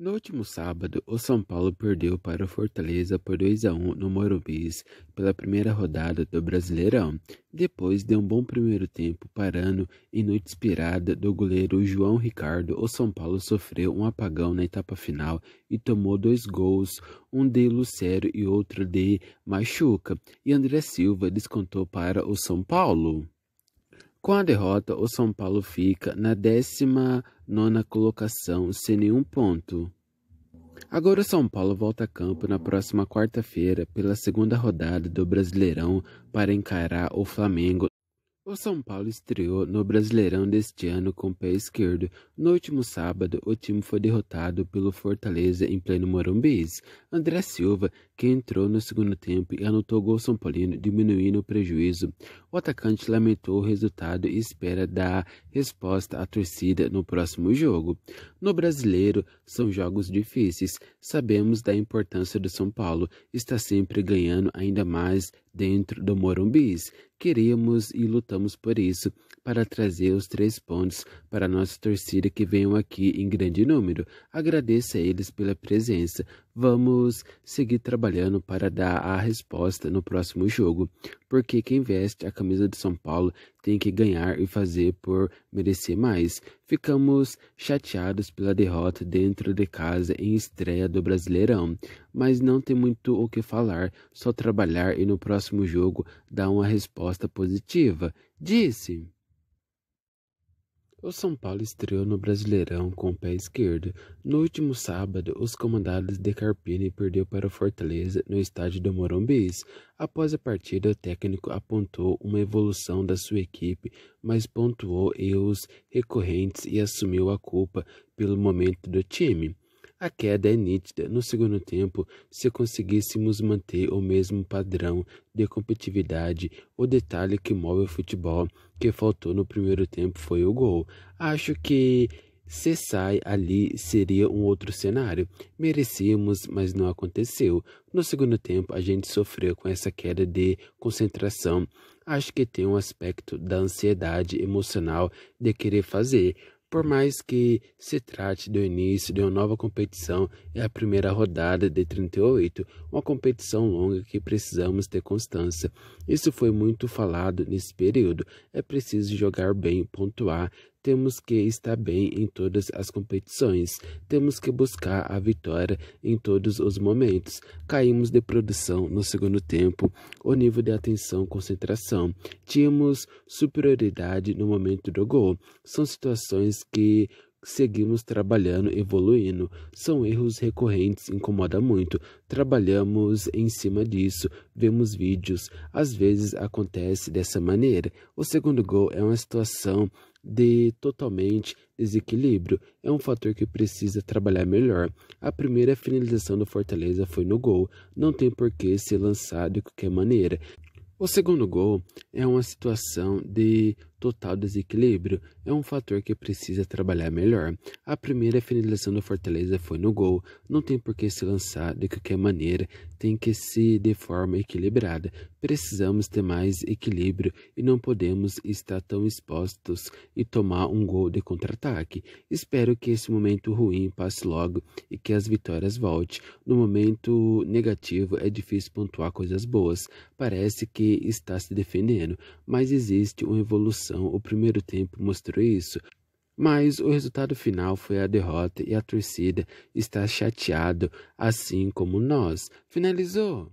No último sábado, o São Paulo perdeu para o Fortaleza por 2 a 1 no Morumbi pela primeira rodada do Brasileirão, depois de um bom primeiro tempo parando e noite inspirada do goleiro João Ricardo, o São Paulo sofreu um apagão na etapa final e tomou dois gols, um de Lucero e outro de Machuca, e André Silva descontou para o São Paulo. Com a derrota, o São Paulo fica na décima nona colocação sem nenhum ponto. Agora o São Paulo volta a campo na próxima quarta-feira pela segunda rodada do Brasileirão para encarar o Flamengo o São Paulo estreou no Brasileirão deste ano com o pé esquerdo. No último sábado, o time foi derrotado pelo Fortaleza em pleno Morumbis. André Silva, que entrou no segundo tempo e anotou gol São Paulino, diminuindo o prejuízo. O atacante lamentou o resultado e espera dar resposta à torcida no próximo jogo. No brasileiro, são jogos difíceis. Sabemos da importância do São Paulo. Está sempre ganhando ainda mais dentro do Morumbis. Queremos e lutamos rogamos por isso, para trazer os três pontos para a nossa torcida que venham aqui em grande número. Agradeça a eles pela presença vamos seguir trabalhando para dar a resposta no próximo jogo, porque quem veste a camisa de São Paulo tem que ganhar e fazer por merecer mais. Ficamos chateados pela derrota dentro de casa em estreia do Brasileirão, mas não tem muito o que falar, só trabalhar e no próximo jogo dar uma resposta positiva, disse. O São Paulo estreou no Brasileirão com o pé esquerdo. No último sábado, os comandados de Carpini perdeu para o Fortaleza no estádio do Morumbis. Após a partida, o técnico apontou uma evolução da sua equipe, mas pontuou erros recorrentes e assumiu a culpa pelo momento do time. A queda é nítida no segundo tempo se conseguíssemos manter o mesmo padrão de competitividade. O detalhe que move o futebol que faltou no primeiro tempo foi o gol. Acho que se sai ali seria um outro cenário. Merecíamos, mas não aconteceu. No segundo tempo, a gente sofreu com essa queda de concentração. Acho que tem um aspecto da ansiedade emocional de querer fazer, por mais que se trate do início de uma nova competição, é a primeira rodada de 38, uma competição longa que precisamos ter constância. Isso foi muito falado nesse período. É preciso jogar bem, pontuar, temos que estar bem em todas as competições, temos que buscar a vitória em todos os momentos. Caímos de produção no segundo tempo, o nível de atenção, concentração. Tínhamos superioridade no momento do gol. São situações que seguimos trabalhando, evoluindo. São erros recorrentes, incomoda muito. Trabalhamos em cima disso, vemos vídeos. Às vezes acontece dessa maneira. O segundo gol é uma situação de totalmente desequilíbrio. É um fator que precisa trabalhar melhor. A primeira finalização do Fortaleza foi no gol. Não tem por que ser lançado de qualquer maneira. O segundo gol é uma situação de total desequilíbrio é um fator que precisa trabalhar melhor. A primeira finalização do Fortaleza foi no gol, não tem por que se lançar de qualquer maneira, tem que se de forma equilibrada. Precisamos ter mais equilíbrio e não podemos estar tão expostos e tomar um gol de contra-ataque. Espero que esse momento ruim passe logo e que as vitórias volte. No momento negativo é difícil pontuar coisas boas, parece que está se defendendo, mas existe uma evolução o primeiro tempo mostrou isso, mas o resultado final foi a derrota e a torcida está chateado, assim como nós. Finalizou!